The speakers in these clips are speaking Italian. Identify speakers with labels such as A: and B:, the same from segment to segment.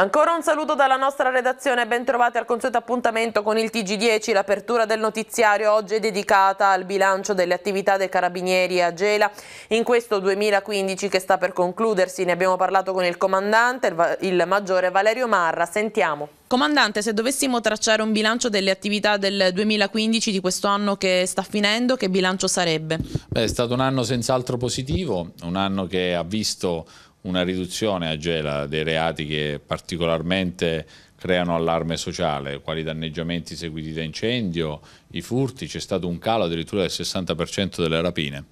A: Ancora un saluto dalla nostra redazione, ben trovati al consueto appuntamento con il Tg10. L'apertura del notiziario oggi è dedicata al bilancio delle attività dei carabinieri a Gela in questo 2015 che sta per concludersi. Ne abbiamo parlato con il comandante, il maggiore Valerio Marra. Sentiamo. Comandante, se dovessimo tracciare un bilancio delle attività del 2015 di questo anno che sta finendo, che bilancio sarebbe?
B: Beh, è stato un anno senz'altro positivo, un anno che ha visto una riduzione a Gela dei reati che particolarmente creano allarme sociale, quali i danneggiamenti seguiti da incendio, i furti, c'è stato un calo addirittura del 60% delle rapine.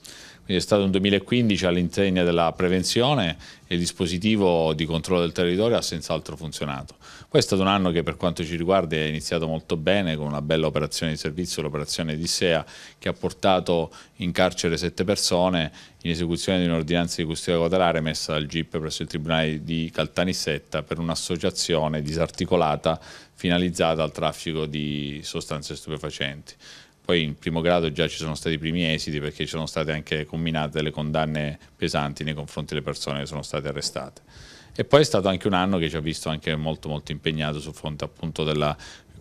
B: Quindi è stato un 2015 all'insegna della prevenzione e il dispositivo di controllo del territorio ha senz'altro funzionato. Poi è stato un anno che per quanto ci riguarda è iniziato molto bene con una bella operazione di servizio, l'operazione Odissea, che ha portato in carcere sette persone in esecuzione di un'ordinanza di custodia cautelare messa dal GIP presso il Tribunale di Caltanissetta per un'associazione disarticolata finalizzata al traffico di sostanze stupefacenti. Poi in primo grado già ci sono stati i primi esiti perché ci sono state anche combinate delle condanne pesanti nei confronti delle persone che sono state arrestate. E poi è stato anche un anno che ci ha visto anche molto, molto impegnato sul fronte appunto della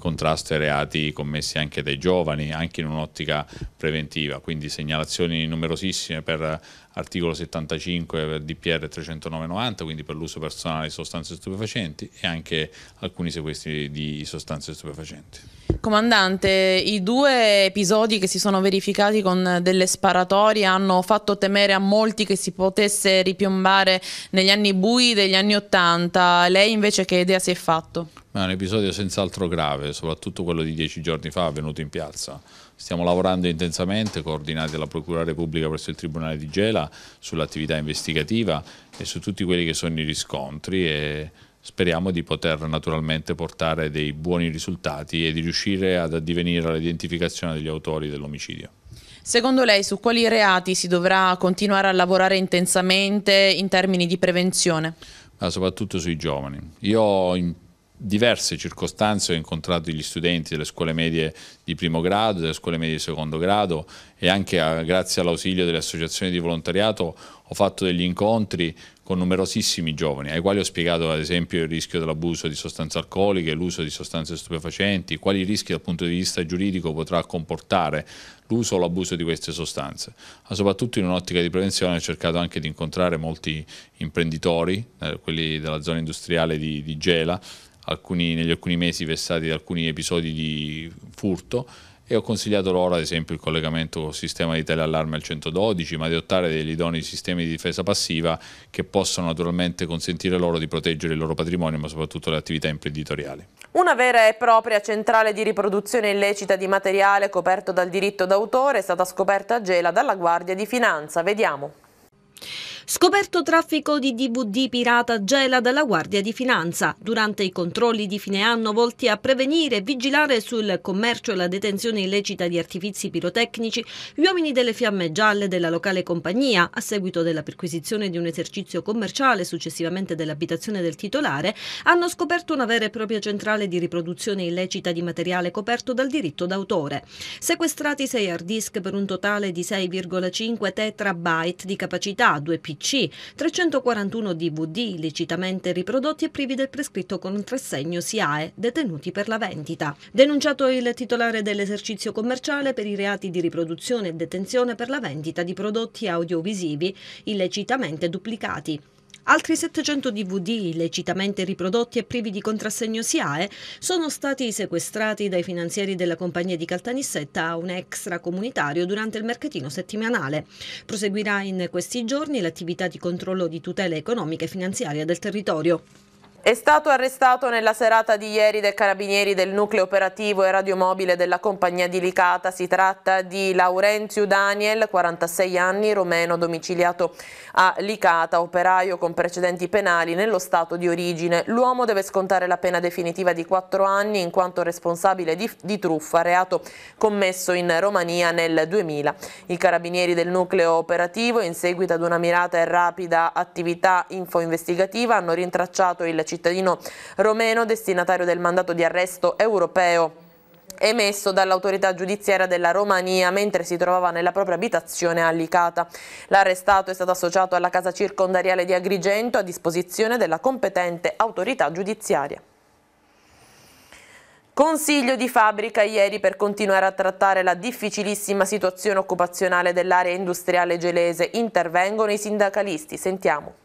B: contrasto ai reati commessi anche dai giovani, anche in un'ottica preventiva, quindi segnalazioni numerosissime per articolo 75 per DPR 30990, quindi per l'uso personale di sostanze stupefacenti e anche alcuni sequestri di sostanze stupefacenti.
A: Comandante, i due episodi che si sono verificati con delle sparatorie hanno fatto temere a molti che si potesse ripiombare negli anni bui degli anni Ottanta. Lei invece che idea si è fatto?
B: ma è un episodio senz'altro grave, soprattutto quello di dieci giorni fa avvenuto in piazza. Stiamo lavorando intensamente, coordinati dalla Procura Repubblica presso il Tribunale di Gela, sull'attività investigativa e su tutti quelli che sono i riscontri e speriamo di poter naturalmente portare dei buoni risultati e di riuscire ad addivenire all'identificazione degli autori dell'omicidio.
A: Secondo lei su quali reati si dovrà continuare a lavorare intensamente in termini di prevenzione?
B: Ma soprattutto sui giovani. Io in diverse circostanze ho incontrato gli studenti delle scuole medie di primo grado, delle scuole medie di secondo grado e anche a, eh, grazie all'ausilio delle associazioni di volontariato ho fatto degli incontri con numerosissimi giovani ai quali ho spiegato ad esempio il rischio dell'abuso di sostanze alcoliche, l'uso di sostanze stupefacenti, quali rischi dal punto di vista giuridico potrà comportare l'uso o l'abuso di queste sostanze. Ma soprattutto in un'ottica di prevenzione ho cercato anche di incontrare molti imprenditori, eh, quelli della zona industriale di, di Gela, alcuni, negli alcuni mesi vessati da alcuni episodi di furto e ho consigliato loro ad esempio il collegamento col sistema di teleallarme al 112, ma di adottare degli idonei sistemi di difesa passiva che possono naturalmente consentire loro di proteggere il loro patrimonio, ma soprattutto
A: le attività imprenditoriali. Una vera e propria centrale di riproduzione illecita di materiale coperto dal diritto d'autore è stata scoperta a Gela dalla Guardia di Finanza. Vediamo.
C: Scoperto traffico di DVD pirata gela dalla Guardia di Finanza. Durante i controlli di fine anno volti a prevenire e vigilare sul commercio e la detenzione illecita di artifizi pirotecnici, gli uomini delle fiamme gialle della locale compagnia, a seguito della perquisizione di un esercizio commerciale successivamente dell'abitazione del titolare, hanno scoperto una vera e propria centrale di riproduzione illecita di materiale coperto dal diritto d'autore. Sequestrati sei hard disk per un totale di 6,5 terabyte di capacità, 2 PC PC, 341 DVD illecitamente riprodotti e privi del prescritto contrassegno SIAE, detenuti per la vendita. Denunciato il titolare dell'esercizio commerciale per i reati di riproduzione e detenzione per la vendita di prodotti audiovisivi illecitamente duplicati. Altri 700 DVD, illecitamente riprodotti e privi di contrassegno SIAE, sono stati sequestrati dai finanzieri della compagnia di Caltanissetta a un extracomunitario durante il mercatino settimanale. Proseguirà in questi
A: giorni l'attività di controllo di tutela economica e finanziaria del territorio. È stato arrestato nella serata di ieri dai carabinieri del nucleo operativo e radiomobile della compagnia di Licata. Si tratta di Laurenzio Daniel, 46 anni, romeno domiciliato a Licata, operaio con precedenti penali nello stato di origine. L'uomo deve scontare la pena definitiva di 4 anni in quanto responsabile di, di truffa, reato commesso in Romania nel 2000. I carabinieri del nucleo operativo, in seguito ad una mirata e rapida attività info-investigativa, hanno rintracciato il cittadino cittadino romeno destinatario del mandato di arresto europeo emesso dall'autorità giudiziaria della Romania mentre si trovava nella propria abitazione a Licata. L'arrestato è stato associato alla casa circondariale di Agrigento a disposizione della competente autorità giudiziaria. Consiglio di fabbrica ieri per continuare a trattare la difficilissima situazione occupazionale dell'area industriale gelese. Intervengono i sindacalisti. Sentiamo.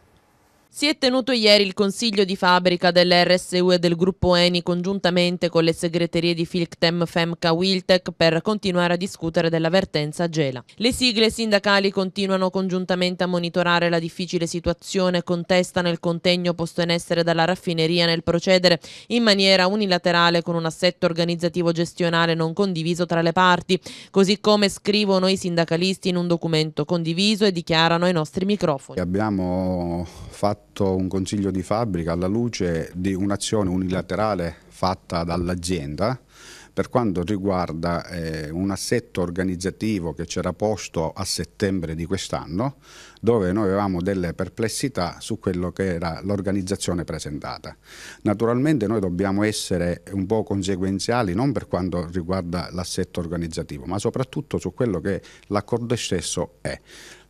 A: Si è tenuto ieri il consiglio di fabbrica dell'RSU e del gruppo ENI congiuntamente con le segreterie di Filctem, Femca, Wiltec per continuare a discutere dell'avvertenza Gela. Le sigle sindacali continuano congiuntamente a monitorare la difficile situazione, contestano il contegno posto in essere dalla raffineria nel procedere in maniera unilaterale con un assetto organizzativo gestionale non condiviso tra le parti, così come scrivono i sindacalisti in un documento condiviso e dichiarano ai nostri microfoni.
D: Abbiamo fatto fatto un consiglio di fabbrica alla luce di un'azione unilaterale fatta dall'azienda per quanto riguarda eh, un assetto organizzativo che c'era posto a settembre di quest'anno, dove noi avevamo delle perplessità su quello che era l'organizzazione presentata. Naturalmente noi dobbiamo essere un po' conseguenziali non per quanto riguarda l'assetto organizzativo, ma soprattutto su quello che l'accordo stesso è.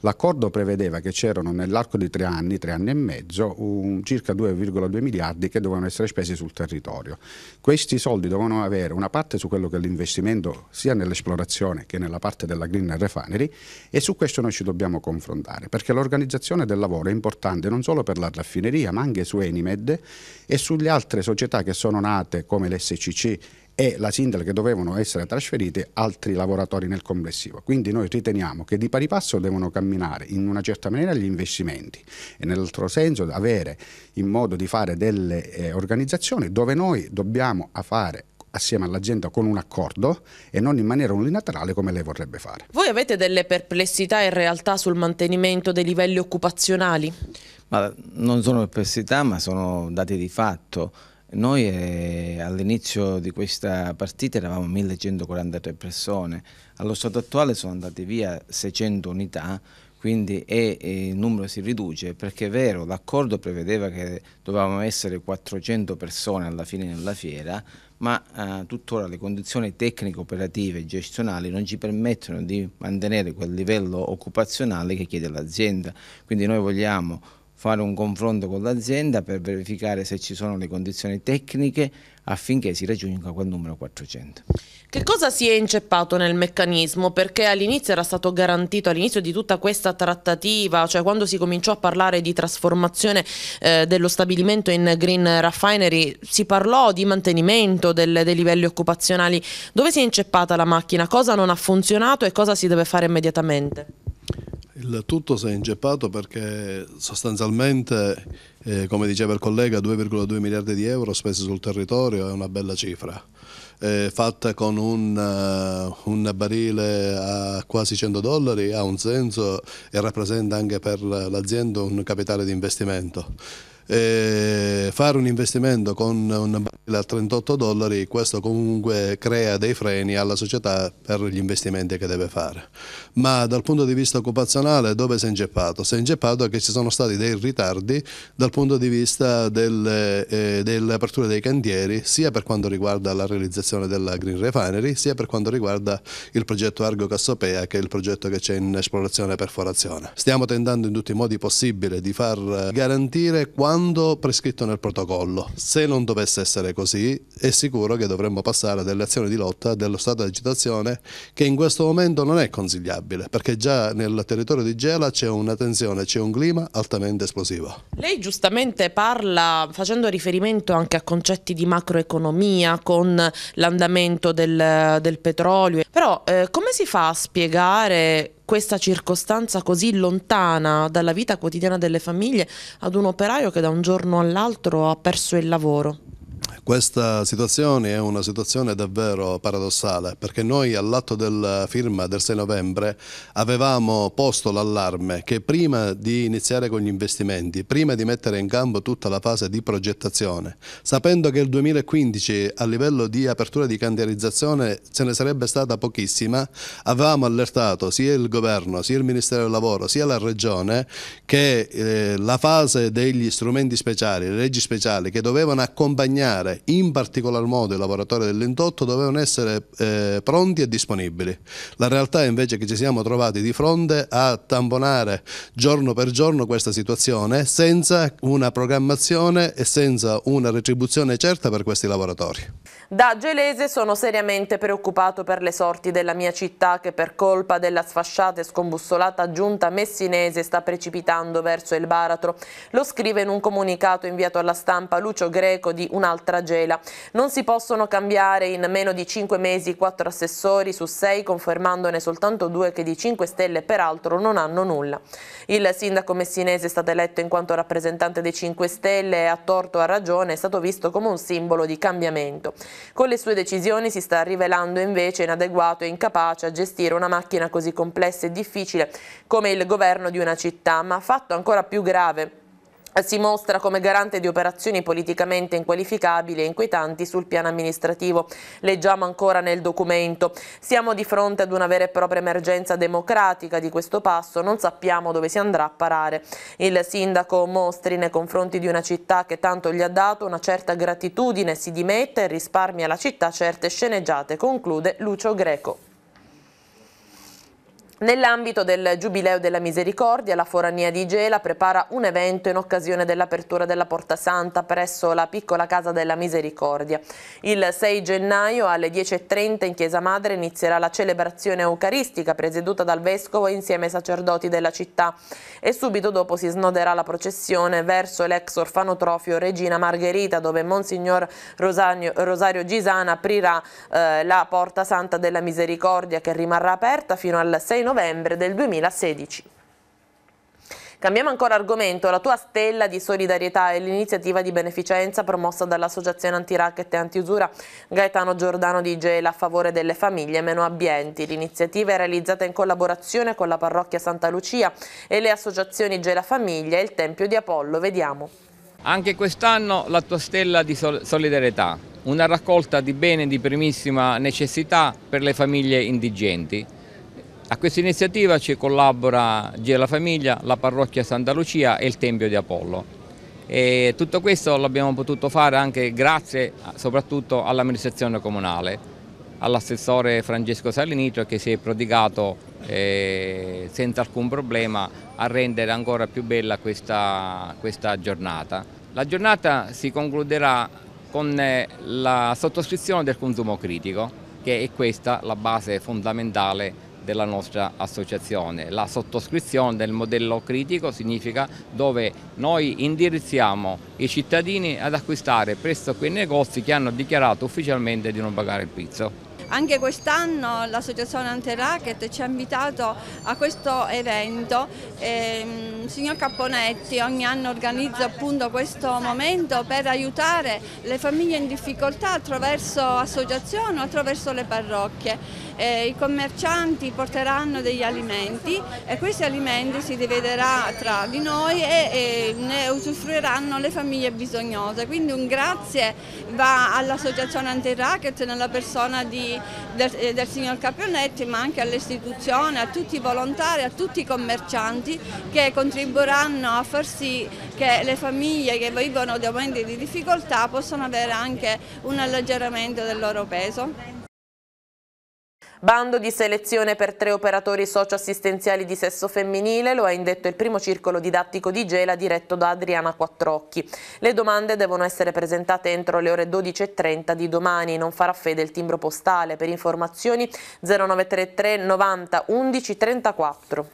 D: L'accordo prevedeva che c'erano nell'arco di tre anni, tre anni e mezzo, un, circa 2,2 miliardi che dovevano essere spesi sul territorio. Questi soldi dovevano avere una parte su quello che è l'investimento sia nell'esplorazione che nella parte della green refinery e su questo noi ci dobbiamo confrontare perché l'organizzazione del lavoro è importante non solo per la raffineria ma anche su Enimed e sulle altre società che sono nate come l'SCC e la Sindel che dovevano essere trasferite altri lavoratori nel complessivo. Quindi noi riteniamo che di pari passo devono camminare in una certa maniera gli investimenti e nell'altro senso avere in modo di fare delle eh, organizzazioni dove noi dobbiamo fare assieme all'azienda con un accordo e non in maniera
E: unilaterale come lei vorrebbe fare.
A: Voi avete delle perplessità in realtà sul mantenimento dei livelli occupazionali?
E: Ma non sono perplessità ma sono dati di fatto. Noi eh, all'inizio di questa partita eravamo 1143 persone, allo stato attuale sono andate via 600 unità, quindi e, e eh, il numero si riduce perché è vero, l'accordo prevedeva che dovevamo essere 400 persone alla fine della fiera, ma eh, tuttora le condizioni tecniche, operative e gestionali non ci permettono di mantenere quel livello occupazionale che chiede l'azienda, quindi noi vogliamo fare un confronto con l'azienda per verificare se ci sono le condizioni tecniche affinché si raggiunga quel numero 400.
A: Che cosa si è inceppato nel meccanismo? Perché all'inizio era stato garantito, all'inizio di tutta questa trattativa, cioè quando si cominciò a parlare di trasformazione eh, dello stabilimento in green refinery, si parlò di mantenimento del, dei livelli occupazionali. Dove si è inceppata la macchina? Cosa non ha funzionato e cosa si deve fare immediatamente?
F: Il tutto si è ingeppato perché sostanzialmente, eh, come diceva il collega, 2,2 miliardi di euro spesi sul territorio è una bella cifra. Eh, fatta con un, uh, un, barile a quasi 100 dollari ha un senso e rappresenta anche per l'azienda un capitale di investimento eh, fare un investimento con un barile a 38 dollari questo comunque crea dei freni alla società per gli investimenti che deve fare ma dal punto di vista occupazionale dove si è ingeppato? si è ingeppato che ci sono stati dei ritardi dal punto di vista del, eh, dell'apertura dei cantieri sia per quanto riguarda la realizzazione della Green Refinery sia per quanto riguarda il progetto Argo Cassopea che è il progetto che c'è in esplorazione e perforazione stiamo tentando in tutti i modi possibili di far eh, garantire quanto quando prescritto nel protocollo. Se non dovesse essere così, è sicuro che dovremmo passare a delle azioni di lotta dello stato di agitazione che in questo momento non è consigliabile, perché già nel territorio di Gela c'è una tensione, c'è un clima altamente esplosivo.
A: Lei giustamente parla facendo riferimento anche a concetti di macroeconomia con l'andamento del, del, petrolio, però eh, come si fa a spiegare questa circostanza così lontana dalla vita quotidiana delle famiglie ad un operaio che da un giorno all'altro ha perso il lavoro?
F: Questa situazione è una situazione davvero paradossale perché noi all'atto della firma del 6 novembre avevamo posto l'allarme che prima di iniziare con gli investimenti, prima di mettere in campo tutta la fase di progettazione, sapendo che il 2015 a livello di apertura di cantierizzazione ce ne sarebbe stata pochissima, avevamo allertato sia il governo, sia il Ministero del Lavoro, sia la Regione che eh, la fase degli strumenti speciali, le leggi speciali che dovevano accompagnare lavorare, in particolar modo i lavoratori dell'indotto dovevano essere eh, pronti e disponibili. La realtà invece che ci siamo trovati di fronte a tamponare giorno per giorno questa situazione senza una programmazione e senza una retribuzione certa per questi lavoratori.
A: Da Gelese sono seriamente preoccupato per le sorti della mia città che per colpa della sfasciata e scombussolata giunta messinese sta precipitando verso il baratro. Lo scrive in un comunicato inviato alla stampa Lucio Greco di Un'altra gela. Non si possono cambiare in meno di 5 mesi 4 assessori su 6 confermandone soltanto due che di 5 stelle peraltro non hanno nulla. Il sindaco messinese è stato eletto in quanto rappresentante dei 5 Stelle e a torto a ragione è stato visto come un simbolo di cambiamento. Con le sue decisioni si sta rivelando invece inadeguato e incapace a gestire una macchina così complessa e difficile come il governo di una città, ma fatto ancora più grave si mostra come garante di operazioni politicamente inqualificabili e inquietanti sul piano amministrativo. Leggiamo ancora nel documento. Siamo di fronte ad una vera e propria emergenza democratica di questo passo, non sappiamo dove si andrà a parare. Il sindaco mostri nei confronti di una città che tanto gli ha dato una certa gratitudine, si dimette e risparmia alla città certe sceneggiate, conclude Lucio Greco. Nell'ambito del Giubileo della Misericordia, la Forania di Gela prepara un evento in occasione dell'apertura della Porta Santa presso la piccola Casa della Misericordia. Il 6 gennaio alle 10.30 in Chiesa Madre inizierà la celebrazione eucaristica presieduta dal Vescovo insieme ai sacerdoti della città e subito dopo si snoderà la processione verso l'ex orfanotrofio Regina Margherita dove Monsignor Rosario, Rosario Gisana aprirà eh, la Porta Santa della Misericordia che rimarrà aperta fino al 6 novembre novembre del 2016. Cambiamo ancora argomento, la tua stella di solidarietà è l'iniziativa di beneficenza promossa dall'associazione anti-racket e anti-usura Gaetano Giordano di Gela a favore delle famiglie meno abbienti. L'iniziativa è realizzata in collaborazione con la parrocchia Santa Lucia e le associazioni Gela Famiglia e il Tempio di Apollo. Vediamo.
E: Anche quest'anno la tua stella di solidarietà, una raccolta di beni di primissima necessità per le famiglie indigenti a questa iniziativa ci collabora Gela Famiglia, la parrocchia Santa Lucia e il Tempio di Apollo. E tutto questo l'abbiamo potuto fare anche grazie soprattutto all'amministrazione comunale, all'assessore Francesco Salinito che si è prodigato eh, senza alcun problema a rendere ancora più bella questa, questa giornata. La giornata si concluderà con eh, la sottoscrizione del consumo critico che è questa la base fondamentale della nostra associazione. La sottoscrizione del modello critico significa dove noi indirizziamo i cittadini ad acquistare presso quei negozi che hanno dichiarato ufficialmente di non pagare il pizzo.
C: Anche quest'anno l'associazione Antiracket ci ha invitato a questo evento. Il ehm, signor Capponetti ogni anno organizza appunto questo momento per aiutare le famiglie in difficoltà attraverso associazioni o attraverso le parrocchie eh, i commercianti porteranno degli alimenti e questi alimenti si dividerà tra di noi e, e ne usufruiranno le famiglie bisognose. Quindi un grazie va all'associazione anti-racket nella persona di, del, eh, del signor Capionetti ma anche all'istituzione, a tutti i volontari, a tutti i commercianti che contribuiranno a far sì che le famiglie che vivono di momenti di difficoltà possano avere anche un alleggeramento del loro peso.
A: Bando di selezione per tre operatori socioassistenziali di sesso femminile, lo ha indetto il primo circolo didattico di Gela diretto da Adriana Quattrocchi. Le domande devono essere presentate entro le ore 12.30 di domani, non farà fede il timbro postale. Per informazioni 0933 90 11 34.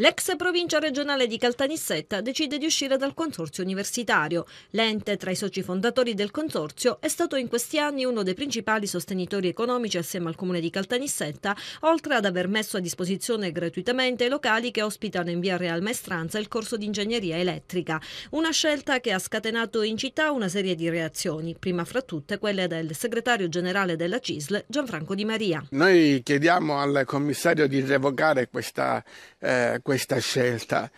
C: L'ex provincia regionale di Caltanissetta decide di uscire dal consorzio universitario. L'ente, tra i soci fondatori del consorzio, è stato in questi anni uno dei principali sostenitori economici assieme al comune di Caltanissetta, oltre ad aver messo a disposizione gratuitamente i locali che ospitano in via Real Maestranza il corso di ingegneria elettrica. Una scelta che ha scatenato in città una serie di reazioni, prima fra tutte quelle del segretario generale della CISL, Gianfranco Di Maria.
E: Noi chiediamo al commissario di revocare questa eh, questa scelta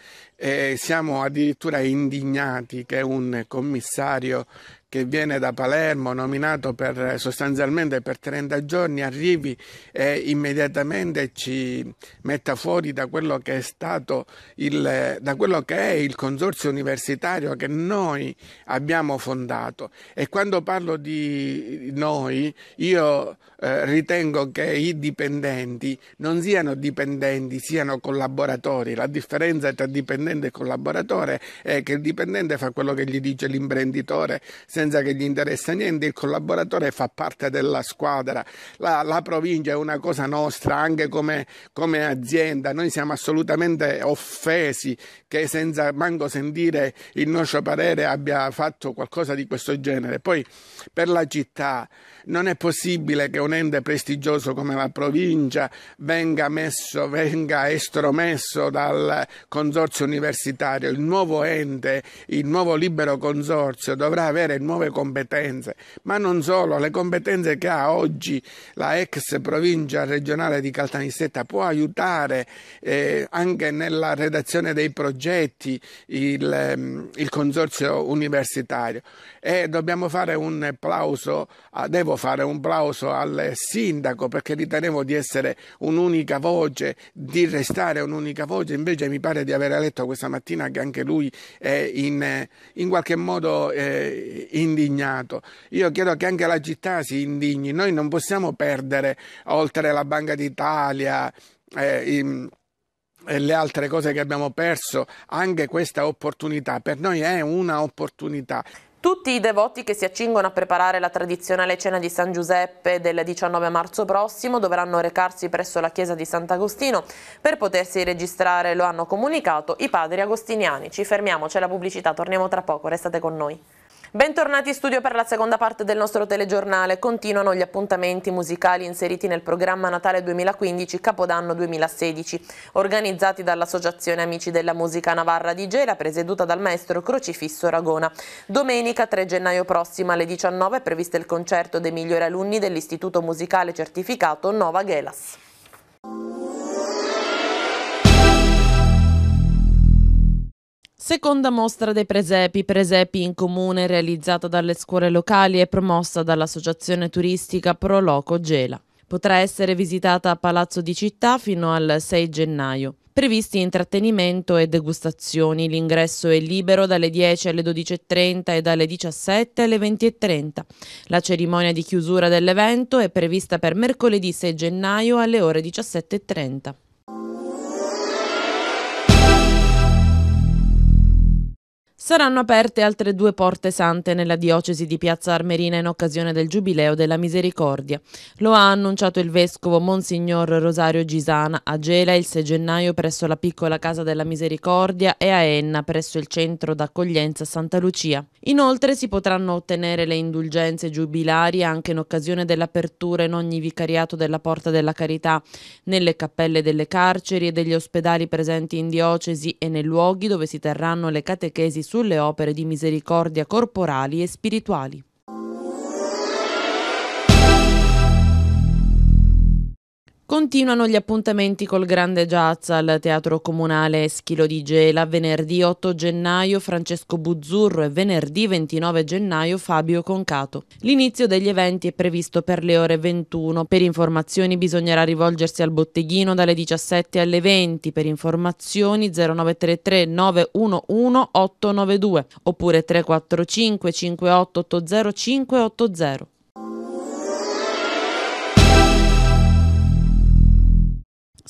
E: e siamo addirittura indignati che un commissario che viene da Palermo, nominato per, sostanzialmente per 30 giorni, arrivi e immediatamente ci metta fuori da quello che è stato il, da quello che è il consorzio universitario che noi abbiamo fondato. E quando parlo di noi, io eh, ritengo che i dipendenti non siano dipendenti, siano collaboratori. La differenza tra dipendenti dipendente collaboratore è eh, che il dipendente fa quello che gli dice l'imprenditore senza che gli interessa niente, il collaboratore fa parte della squadra, la, la provincia è una cosa nostra anche come, come, azienda, noi siamo assolutamente offesi che senza manco sentire il nostro parere abbia fatto qualcosa di questo genere. Poi per la città non è possibile che un ente prestigioso come la provincia venga messo, venga estromesso dal consorzio universitario universitario, il nuovo ente, il nuovo libero consorzio dovrà avere nuove competenze, ma non solo, le competenze che ha oggi la ex provincia regionale di Caltanissetta può aiutare eh, anche nella redazione dei progetti il, ehm, il consorzio universitario e dobbiamo fare un applauso, devo fare un applauso al sindaco perché ritenevo di essere un'unica voce, di restare un'unica voce, invece mi pare di aver letto questa mattina che anche lui è in, in qualche modo eh, indignato. Io chiedo che anche la città si indigni. Noi non possiamo perdere oltre la Banca d'Italia. Eh, in, e le altre cose che abbiamo perso, anche questa opportunità per noi è un'opportunità.
A: Tutti i devoti che si accingono a preparare la tradizionale cena di San Giuseppe del 19 marzo prossimo dovranno recarsi presso la chiesa di Sant'Agostino per potersi registrare, lo hanno comunicato i padri agostiniani. Ci fermiamo, c'è la pubblicità, torniamo tra poco, restate con noi. Bentornati in studio per la seconda parte del nostro telegiornale. Continuano gli appuntamenti musicali inseriti nel programma Natale 2015 Capodanno 2016, organizzati dall'Associazione Amici della Musica Navarra di Gela, presieduta dal maestro Crocifisso Ragona. Domenica 3 gennaio prossimo alle 19 è previsto il concerto dei migliori alunni dell'Istituto Musicale Certificato Nova Gelas. Seconda mostra dei presepi, Presepi in Comune, realizzata dalle scuole locali e promossa dall'associazione turistica Pro Loco Gela. Potrà essere visitata a Palazzo di Città fino al 6 gennaio. Previsti intrattenimento e degustazioni, l'ingresso è libero dalle 10 alle 12.30 e dalle 17 alle 20.30. La cerimonia di chiusura dell'evento è prevista per mercoledì 6 gennaio alle ore 17.30. Saranno aperte altre due porte sante nella diocesi di Piazza Armerina in occasione del Giubileo della Misericordia. Lo ha annunciato il vescovo Monsignor Rosario Gisana a Gela il 6 gennaio presso la piccola Casa della Misericordia e a Enna presso il centro d'accoglienza Santa Lucia. Inoltre si potranno ottenere le indulgenze giubilari anche in occasione dell'apertura in ogni vicariato della Porta della Carità, nelle cappelle delle carceri e degli ospedali presenti in diocesi e nei luoghi dove si terranno le catechesi sul sulle opere di misericordia corporali e spirituali. Continuano gli appuntamenti col grande jazz al Teatro Comunale Schilo di Gela. Venerdì 8 gennaio Francesco Buzzurro e venerdì 29 gennaio Fabio Concato. L'inizio degli eventi è previsto per le ore 21. Per informazioni bisognerà rivolgersi al botteghino dalle 17 alle 20. Per informazioni 0933 911 892 oppure 345 5880 580.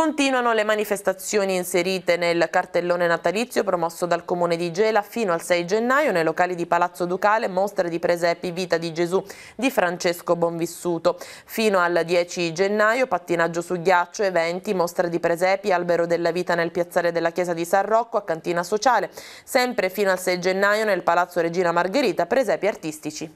A: Continuano le manifestazioni inserite nel cartellone natalizio promosso dal Comune di Gela fino al 6 gennaio nei locali di Palazzo Ducale mostre di presepi Vita di Gesù di Francesco Bonvissuto. Fino al 10 gennaio pattinaggio su ghiaccio, eventi, mostre di presepi, albero della vita nel piazzale della chiesa di San Rocco a cantina sociale. Sempre fino al 6 gennaio nel Palazzo Regina Margherita presepi artistici.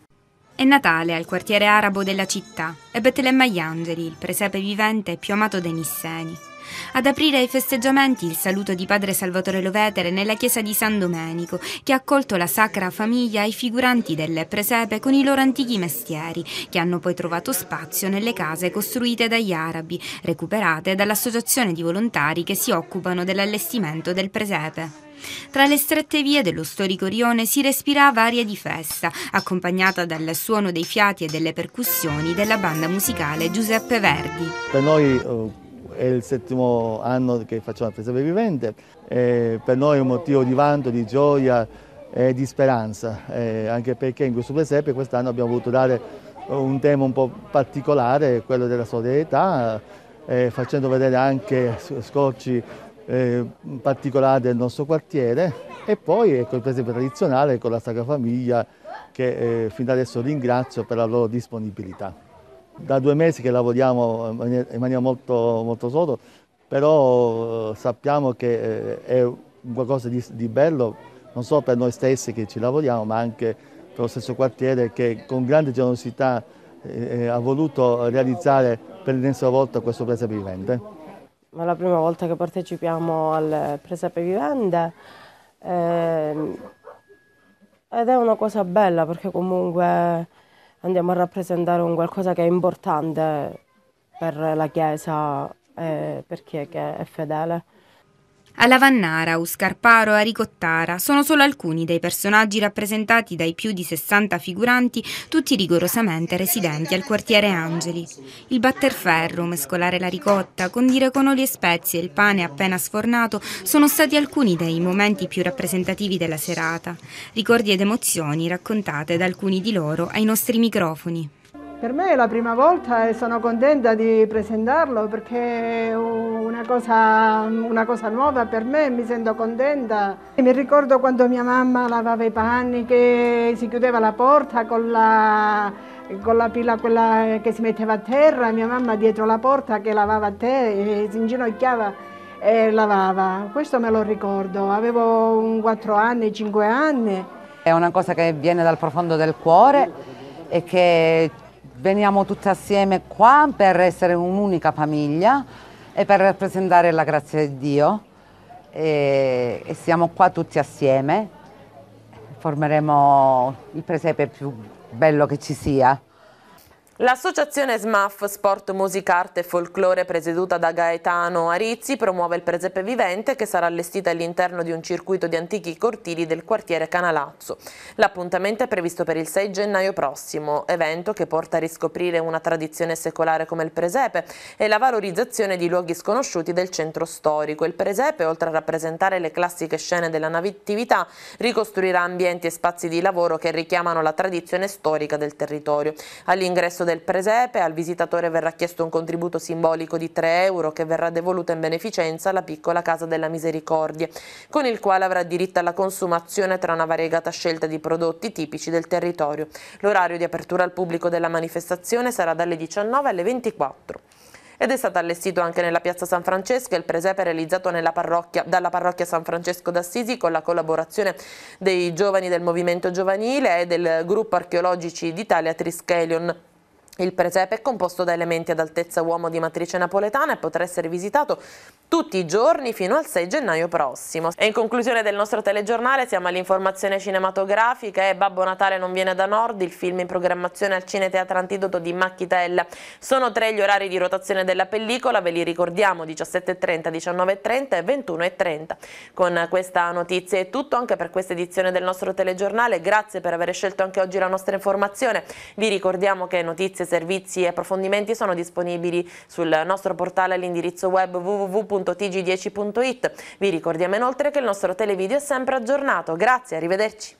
G: È Natale al quartiere arabo della città e Betlemme agli Angeli, il presepe vivente più amato dei nisseni. Ad aprire ai festeggiamenti il saluto di padre Salvatore Lovetere nella chiesa di San Domenico, che ha accolto la sacra famiglia e i figuranti del presepe con i loro antichi mestieri, che hanno poi trovato spazio nelle case costruite dagli arabi, recuperate dall'associazione di volontari che si occupano dell'allestimento del presepe. Tra le strette vie dello storico rione si respirava aria di festa, accompagnata dal suono dei fiati e delle percussioni della banda musicale Giuseppe Verdi.
F: Per noi eh, è il settimo anno che facciamo la preserva vivente, eh, per noi è un motivo di vanto, di gioia e di speranza, eh, anche perché in questo presepe quest'anno abbiamo voluto dare un tema un po' particolare, quello della solidarietà, eh, facendo vedere anche scorci particolari del nostro quartiere e poi ecco, il presepe tradizionale con la Sacra Famiglia che fin da adesso ringrazio per la loro disponibilità. Da due mesi che lavoriamo in maniera molto, molto sodo, però eh, sappiamo che eh, è qualcosa di, di bello, non solo per noi stessi che ci lavoriamo, ma anche per lo stesso quartiere che con grande generosità eh, eh ha voluto realizzare per l'ennesima volta questo presepe vivente.
A: Ma è la prima volta che partecipiamo al presepe vivente eh, ed è una cosa bella perché comunque
G: andiamo a rappresentare un qualcosa che è importante per la Chiesa e per chi è, è fedele. Alla Vannara, Uscarparo e Aricottara sono solo alcuni dei personaggi rappresentati dai più di 60 figuranti, tutti rigorosamente residenti al quartiere Angeli. Il batter ferro, mescolare la ricotta, condire con oli e spezie il pane appena sfornato sono stati alcuni dei momenti più rappresentativi della serata. Ricordi ed emozioni raccontate da alcuni di loro ai nostri microfoni.
C: Per me è la prima volta e sono contenta di presentarlo perché è una cosa, una cosa nuova per me, mi sento contenta. E mi ricordo quando mia mamma lavava i panni, che si chiudeva la porta con la, con la pila quella che si metteva a terra, mia mamma dietro la porta che lavava a terra, si inginocchiava e lavava. Questo me lo ricordo, avevo
A: 4 anni, 5 anni. È una cosa che viene dal profondo del cuore e che veniamo tutti assieme qua per essere un'unica famiglia e per rappresentare la grazia di Dio e, e siamo qua tutti assieme, formeremo il presepe più bello che ci sia. L'associazione SMAF Sport, Musica, Arte e Folklore presieduta da Gaetano Arizzi promuove il presepe vivente che sarà allestito all'interno di un circuito di antichi cortili del quartiere Canalazzo. L'appuntamento è previsto per il 6 gennaio prossimo, evento che porta a riscoprire una tradizione secolare come il presepe e la valorizzazione di luoghi sconosciuti del centro storico. Il presepe, oltre a rappresentare le classiche scene della natività, ricostruirà ambienti e spazi di lavoro che richiamano la tradizione storica del territorio. All'ingresso Palazzo del Presepe al visitatore verrà chiesto un contributo simbolico di 3 euro che verrà devoluto in beneficenza alla piccola Casa della Misericordia, con il quale avrà diritto alla consumazione tra una variegata scelta di prodotti tipici del territorio. L'orario di apertura al pubblico della manifestazione sarà dalle 19 alle 24 ed è stato allestito anche nella piazza San Francesco il presepe realizzato parrocchia, dalla parrocchia San Francesco d'Assisi con la collaborazione dei giovani del movimento giovanile e del gruppo archeologici d'Italia Trischelion. Il presepe è composto da elementi ad altezza uomo di matrice napoletana e potrà essere visitato tutti i giorni fino al 6 gennaio prossimo. E in conclusione del nostro telegiornale siamo all'informazione cinematografica e Babbo Natale non viene da nord, il film in programmazione al Cine Teatro Antidoto di Macchitella. Sono tre gli orari di rotazione della pellicola, ve li ricordiamo 17.30, 19.30 e 21.30. Con questa notizia è tutto anche per questa edizione del nostro telegiornale, grazie per aver scelto anche oggi la nostra informazione. Vi ricordiamo che notizie questi servizi e approfondimenti sono disponibili sul nostro portale all'indirizzo web www.tg10.it. Vi ricordiamo inoltre che il nostro televideo è sempre aggiornato. Grazie, arrivederci.